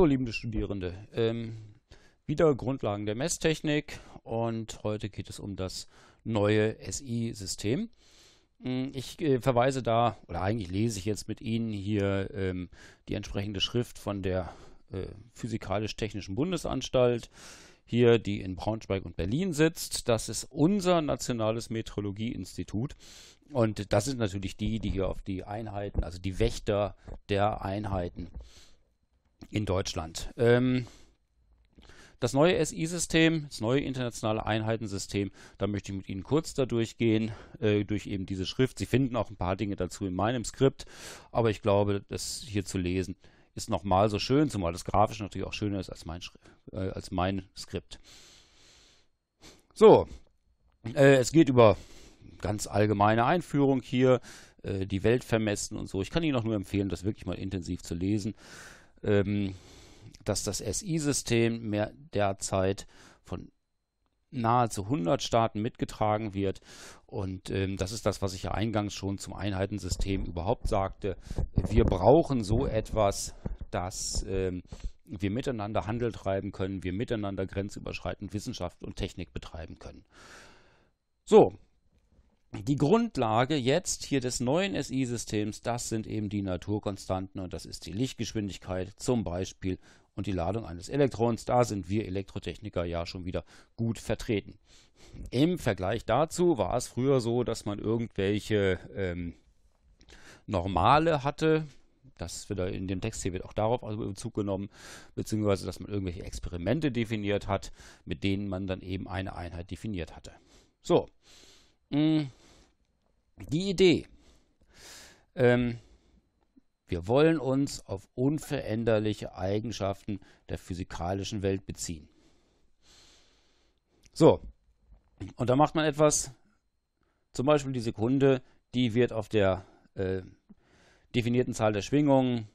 So, liebende Studierende, ähm, wieder Grundlagen der Messtechnik und heute geht es um das neue SI-System. Hm, ich äh, verweise da, oder eigentlich lese ich jetzt mit Ihnen hier ähm, die entsprechende Schrift von der äh, Physikalisch-Technischen Bundesanstalt, hier die in Braunschweig und Berlin sitzt. Das ist unser nationales Metrologieinstitut. Und das sind natürlich die, die hier auf die Einheiten, also die Wächter der Einheiten in Deutschland. Ähm, das neue SI-System, das neue internationale Einheitensystem, da möchte ich mit Ihnen kurz da durchgehen, äh, durch eben diese Schrift. Sie finden auch ein paar Dinge dazu in meinem Skript, aber ich glaube, das hier zu lesen ist nochmal so schön, zumal das grafisch natürlich auch schöner ist als mein, äh, als mein Skript. So, äh, es geht über ganz allgemeine Einführung hier, äh, die Welt vermessen und so. Ich kann Ihnen auch nur empfehlen, das wirklich mal intensiv zu lesen ähm, dass das SI-System mehr derzeit von nahezu 100 Staaten mitgetragen wird. Und ähm, das ist das, was ich ja eingangs schon zum Einheitensystem überhaupt sagte. Wir brauchen so etwas, dass ähm, wir miteinander Handel treiben können, wir miteinander grenzüberschreitend Wissenschaft und Technik betreiben können. So, die Grundlage jetzt hier des neuen SI-Systems, das sind eben die Naturkonstanten und das ist die Lichtgeschwindigkeit zum Beispiel und die Ladung eines Elektrons. Da sind wir Elektrotechniker ja schon wieder gut vertreten. Im Vergleich dazu war es früher so, dass man irgendwelche ähm, Normale hatte, das wird in dem Text hier wird auch darauf also Bezug genommen, beziehungsweise dass man irgendwelche Experimente definiert hat, mit denen man dann eben eine Einheit definiert hatte. So, mh, hm. Die Idee. Ähm, wir wollen uns auf unveränderliche Eigenschaften der physikalischen Welt beziehen. So, und da macht man etwas, zum Beispiel die Sekunde, die wird auf der äh, definierten Zahl der Schwingungen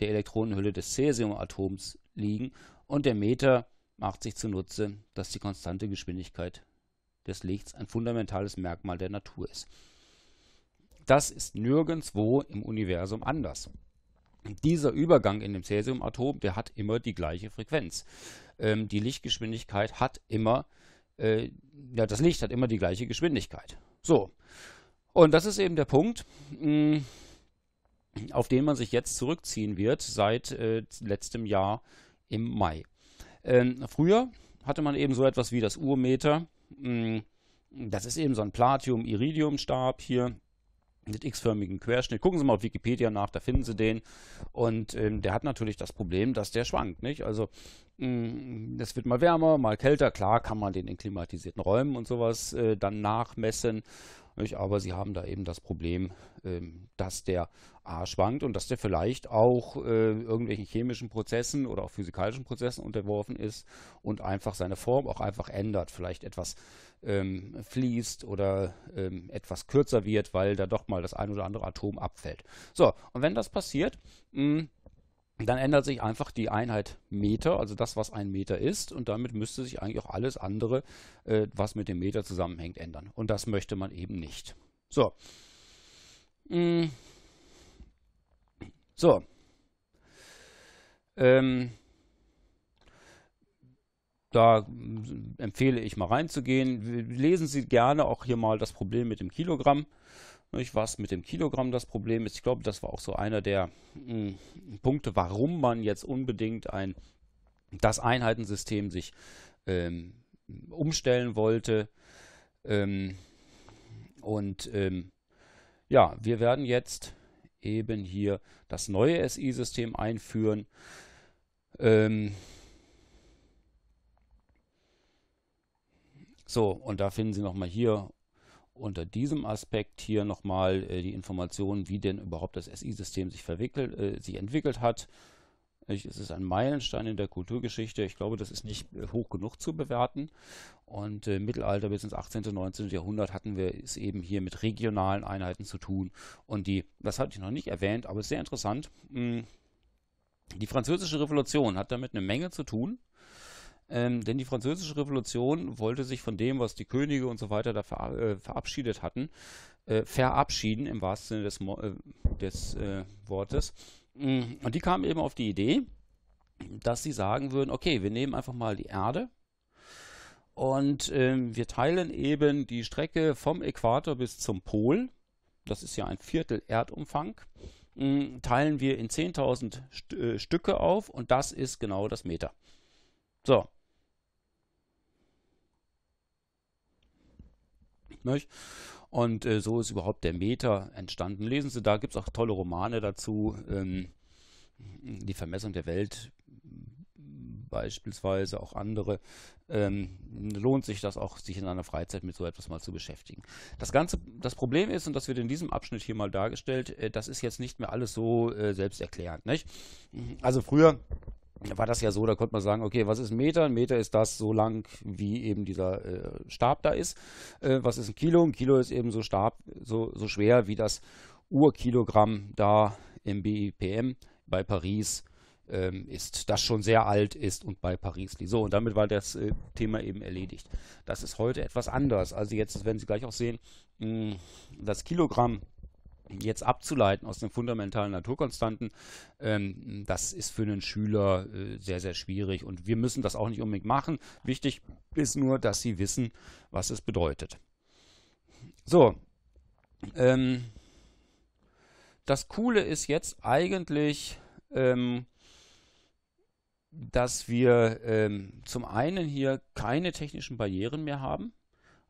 der Elektronenhülle des Cäsiumatoms liegen und der Meter macht sich zunutze, dass die konstante Geschwindigkeit des Lichts ein fundamentales Merkmal der Natur ist. Das ist nirgendwo im Universum anders. Dieser Übergang in dem Cäsiumatom, der hat immer die gleiche Frequenz. Ähm, die Lichtgeschwindigkeit hat immer, äh, ja, das Licht hat immer die gleiche Geschwindigkeit. So. Und das ist eben der Punkt, mm, auf den man sich jetzt zurückziehen wird seit äh, letztem Jahr im Mai. Ähm, früher hatte man eben so etwas wie das Urmeter. Mh, mm, das ist eben so ein Platium-Iridium-Stab hier mit x-förmigen Querschnitt. Gucken Sie mal auf Wikipedia nach, da finden Sie den. Und ähm, der hat natürlich das Problem, dass der schwankt. Nicht? Also mm, es wird mal wärmer, mal kälter. Klar kann man den in klimatisierten Räumen und sowas äh, dann nachmessen. Nicht? Aber sie haben da eben das Problem, ähm, dass der A schwankt und dass der vielleicht auch äh, irgendwelchen chemischen Prozessen oder auch physikalischen Prozessen unterworfen ist und einfach seine Form auch einfach ändert. Vielleicht etwas ähm, fließt oder ähm, etwas kürzer wird, weil da doch mal das ein oder andere Atom abfällt. So, und wenn das passiert, mh, hm, dann ändert sich einfach die Einheit Meter, also das, was ein Meter ist, und damit müsste sich eigentlich auch alles andere, äh, was mit dem Meter zusammenhängt, ändern. Und das möchte man eben nicht. So. Mm. So. Ähm. Da empfehle ich mal reinzugehen. Lesen Sie gerne auch hier mal das Problem mit dem Kilogramm. Nicht, was mit dem Kilogramm das Problem ist. Ich glaube, das war auch so einer der mh, hm, Punkte, warum man jetzt unbedingt ein, das Einheitensystem sich ähm, umstellen wollte. Ähm, und ähm, ja, wir werden jetzt eben hier das neue SI-System einführen. Ähm, so, und da finden Sie nochmal hier unter diesem Aspekt hier nochmal äh, die Informationen, wie denn überhaupt das SI-System sich, äh, sich entwickelt hat. Ich, es ist ein Meilenstein in der Kulturgeschichte. Ich glaube, das ist nicht äh, hoch genug zu bewerten. Und äh, Mittelalter bis ins 18. und 19. Jahrhundert hatten wir es eben hier mit regionalen Einheiten zu tun. Und die, das hatte ich noch nicht erwähnt, aber es ist sehr interessant. Mh, hm, die Französische Revolution hat damit eine Menge zu tun. Ähm, denn die französische Revolution wollte sich von dem, was die Könige und so weiter da ver, äh, verabschiedet hatten, äh, verabschieden im wahrsten Sinne des, Mo äh, des äh, Wortes. Mm, und die kamen eben auf die Idee, dass sie sagen würden, okay, wir nehmen einfach mal die Erde und ähm, wir teilen eben die Strecke vom Äquator bis zum Pol, das ist ja ein Viertel Erdumfang, mm, teilen wir in 10.000 St äh, Stücke auf und das ist genau das Meter. So, Nicht? Und äh, so ist überhaupt der Meter entstanden. Lesen Sie, da gibt es auch tolle Romane dazu. Ähm, die Vermessung der Welt beispielsweise, auch andere. Ähm, lohnt sich das auch, sich in einer Freizeit mit so etwas mal zu beschäftigen. Das Ganze, das Problem ist, und das wird in diesem Abschnitt hier mal dargestellt, äh, das ist jetzt nicht mehr alles so äh, selbsterklärend. Nicht? Also früher war das ja so, da konnte man sagen, okay, was ist ein Meter? Ein Meter ist das so lang, wie eben dieser äh, Stab da ist. Äh, was ist ein Kilo? Ein Kilo ist eben so, Stab, so, so schwer wie das Urkilogramm da im BIPM bei Paris ähm, ist, das schon sehr alt ist und bei Paris liegt. So, und damit war das äh, Thema eben erledigt. Das ist heute etwas anders. Also jetzt werden Sie gleich auch sehen, mh, hm, das Kilogramm jetzt abzuleiten aus den fundamentalen Naturkonstanten, ähm, das ist für einen Schüler äh, sehr, sehr schwierig. Und wir müssen das auch nicht unbedingt machen. Wichtig ist nur, dass sie wissen, was es bedeutet. So, ähm, das Coole ist jetzt eigentlich, ähm, dass wir ähm, zum einen hier keine technischen Barrieren mehr haben.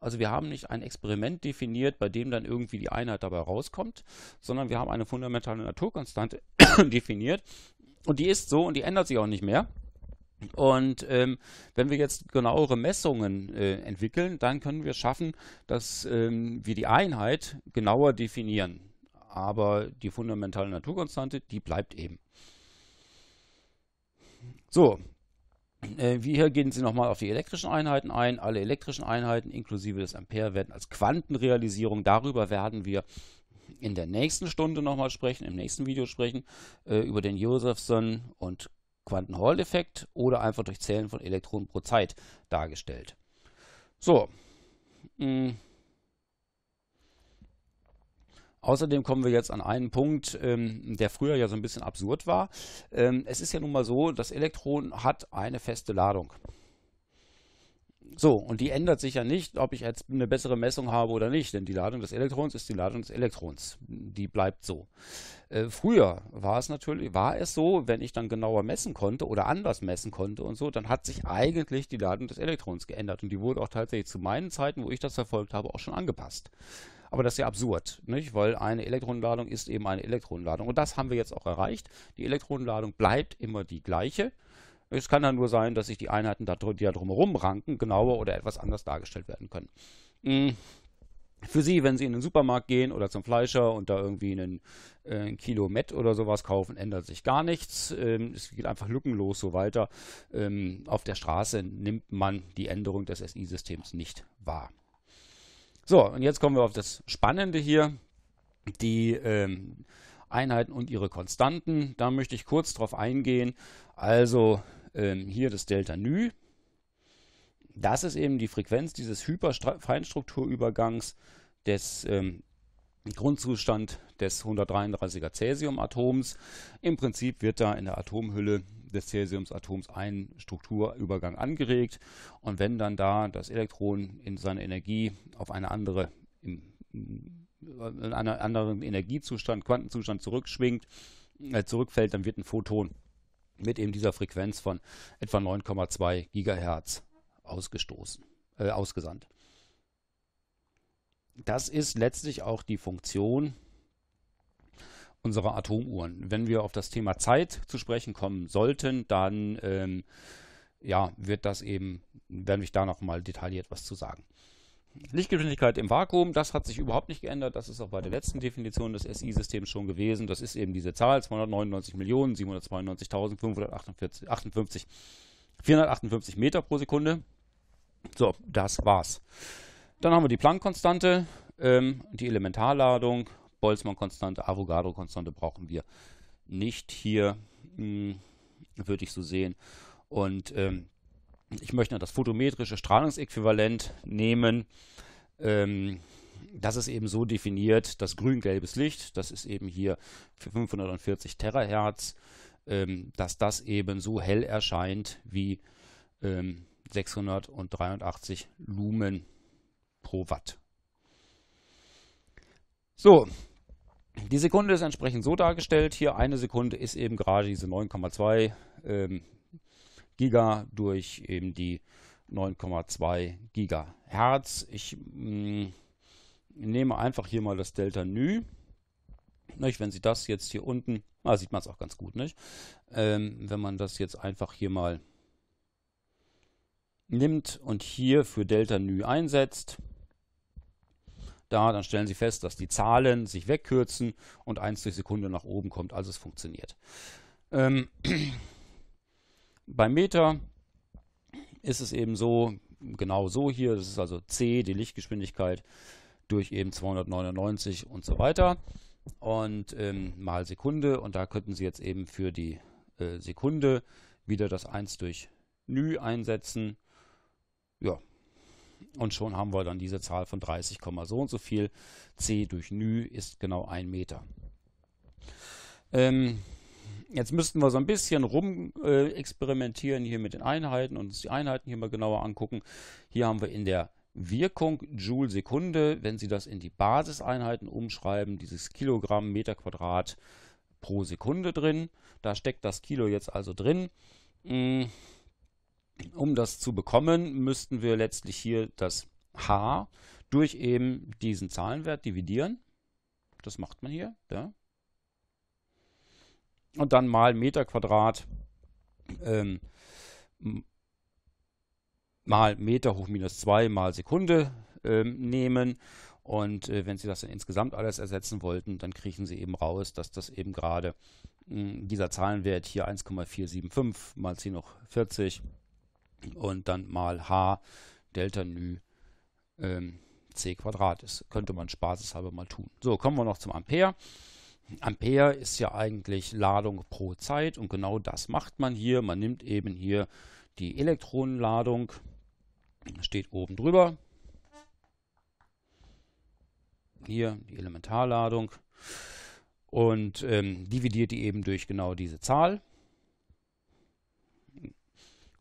Also wir haben nicht ein Experiment definiert, bei dem dann irgendwie die Einheit dabei rauskommt, sondern wir haben eine fundamentale Naturkonstante definiert. Und die ist so und die ändert sich auch nicht mehr. Und ähm, wenn wir jetzt genauere Messungen äh, entwickeln, dann können wir schaffen, dass ähm, wir die Einheit genauer definieren. Aber die fundamentale Naturkonstante, die bleibt eben. So, äh, wie hier gehen Sie nochmal auf die elektrischen Einheiten ein. Alle elektrischen Einheiten inklusive des Ampere werden als Quantenrealisierung. Darüber werden wir in der nächsten Stunde nochmal sprechen, im nächsten Video sprechen, äh, über den Josephson und Quanten-Hall-Effekt oder einfach durch Zählen von Elektronen pro Zeit dargestellt. So. Mh. Hm. Außerdem kommen wir jetzt an einen Punkt, ähm, der früher ja so ein bisschen absurd war. Ähm, es ist ja nun mal so, das Elektron hat eine feste Ladung. So, und die ändert sich ja nicht, ob ich jetzt eine bessere Messung habe oder nicht, denn die Ladung des Elektrons ist die Ladung des Elektrons. Die bleibt so. Äh, früher war es natürlich, war es so, wenn ich dann genauer messen konnte oder anders messen konnte und so, dann hat sich eigentlich die Ladung des Elektrons geändert. Und die wurde auch tatsächlich zu meinen Zeiten, wo ich das verfolgt habe, auch schon angepasst. Aber das ist ja absurd, nicht? weil eine Elektronenladung ist eben eine Elektronenladung. Und das haben wir jetzt auch erreicht. Die Elektronenladung bleibt immer die gleiche. Es kann dann nur sein, dass sich die Einheiten, die da drumherum ranken, genauer oder etwas anders dargestellt werden können. Hm. Für Sie, wenn Sie in den Supermarkt gehen oder zum Fleischer und da irgendwie einen, äh, ein Kilo Met oder sowas kaufen, ändert sich gar nichts. Ähm, es geht einfach lückenlos so weiter. Ähm, auf der Straße nimmt man die Änderung des SI-Systems nicht wahr. So, und jetzt kommen wir auf das Spannende hier, die ähm, Einheiten und ihre Konstanten. Da möchte ich kurz drauf eingehen. Also ähm, hier das Delta Nü. Das ist eben die Frequenz dieses Hyperfeinstrukturübergangs des ähm, Grundzustand des 133er Cäsium-Atoms. Im Prinzip wird da in der Atomhülle des Cäsiumsatoms einen Strukturübergang angeregt. Und wenn dann da das Elektron in seiner Energie auf eine andere in, in einen anderen Energiezustand, Quantenzustand zurückschwingt, äh, zurückfällt, dann wird ein Photon mit eben dieser Frequenz von etwa 9,2 Gigahertz ausgestoßen, äh, ausgesandt. Das ist letztlich auch die Funktion unserer Atomuhren. Wenn wir auf das Thema Zeit zu sprechen kommen sollten, dann ähm, ja, wird das eben, werde ich da nochmal detailliert was zu sagen. Lichtgeschwindigkeit im Vakuum, das hat sich überhaupt nicht geändert. Das ist auch bei der letzten Definition des SI-Systems schon gewesen. Das ist eben diese Zahl 299.792.558 458 Meter pro Sekunde. So, das war's. Dann haben wir die Planck-Konstante, ähm, die Elementarladung Boltzmann-Konstante, Avogadro-Konstante brauchen wir nicht hier, hm, würde ich so sehen. Und ähm, ich möchte das photometrische Strahlungsäquivalent nehmen. Ähm, das ist eben so definiert, das grün-gelbes Licht, das ist eben hier für 540 Terahertz, ähm, dass das eben so hell erscheint wie 683 ähm, Lumen pro Watt. So, die Sekunde ist entsprechend so dargestellt. Hier eine Sekunde ist eben gerade diese 9,2 ähm, Giga durch eben die 9,2 Gigahertz. Ich mh, mm, nehme einfach hier mal das Delta Nü. Nicht? Wenn Sie das jetzt hier unten, ah, sieht man es auch ganz gut, nicht? Ähm, wenn man das jetzt einfach hier mal nimmt und hier für Delta Nü einsetzt, da, dann stellen Sie fest, dass die Zahlen sich wegkürzen und 1 durch Sekunde nach oben kommt. Also es funktioniert. Ähm, bei Meter ist es eben so, genau so hier, das ist also c, die Lichtgeschwindigkeit, durch eben 299 und so weiter und ähm, mal Sekunde und da könnten Sie jetzt eben für die äh, Sekunde wieder das 1 durch Nü einsetzen. Ja, und schon haben wir dann diese Zahl von 30, so und so viel. C durch ν ist genau ein Meter. Ähm, jetzt müssten wir so ein bisschen rum äh, experimentieren hier mit den Einheiten und uns die Einheiten hier mal genauer angucken. Hier haben wir in der Wirkung Joule Sekunde, wenn Sie das in die Basiseinheiten umschreiben, dieses Kilogramm Meter Quadrat pro Sekunde drin. Da steckt das Kilo jetzt also drin. Hm, um das zu bekommen, müssten wir letztlich hier das h durch eben diesen Zahlenwert dividieren. Das macht man hier. Ja. Und dann mal Meter Quadrat ähm, mal Meter hoch minus 2 mal Sekunde ähm, nehmen. Und äh, wenn Sie das dann insgesamt alles ersetzen wollten, dann kriegen Sie eben raus, dass das eben gerade dieser Zahlenwert hier 1,475 mal 10 hoch 40 und dann mal h Delta nu ähm, c Quadrat ist. Könnte man spaßeshalber mal tun. So, kommen wir noch zum Ampere. Ampere ist ja eigentlich Ladung pro Zeit und genau das macht man hier. Man nimmt eben hier die Elektronenladung, steht oben drüber. Hier die Elementarladung und ähm, dividiert die eben durch genau diese Zahl.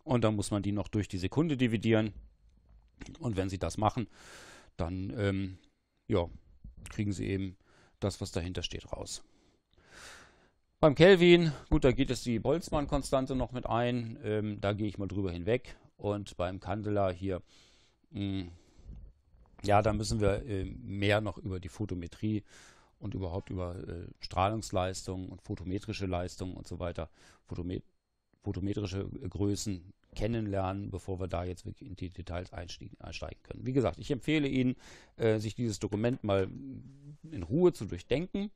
Und dann muss man die noch durch die Sekunde dividieren. Und wenn Sie das machen, dann ähm, ja, kriegen Sie eben das, was dahinter steht, raus. Beim Kelvin, gut, da geht es die Boltzmann-Konstante noch mit ein. Ähm, da gehe ich mal drüber hinweg. Und beim Candela hier, mh, hm, ja, da müssen wir äh, mehr noch über die Photometrie und überhaupt über äh, Strahlungsleistung und photometrische Leistung und so weiter, Photomet photometrische Größen kennenlernen, bevor wir da jetzt wirklich in die Details einsteigen können. Wie gesagt, ich empfehle Ihnen, äh, sich dieses Dokument mal in Ruhe zu durchdenken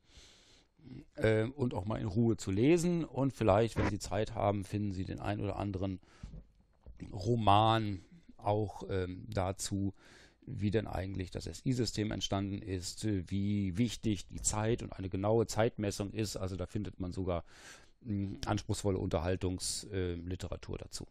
äh, und auch mal in Ruhe zu lesen. Und vielleicht, wenn Sie Zeit haben, finden Sie den einen oder anderen Roman auch ähm, dazu, wie denn eigentlich das SI-System entstanden ist, wie wichtig die Zeit und eine genaue Zeitmessung ist. Also da findet man sogar ähm, anspruchsvolle Unterhaltungsliteratur dazu.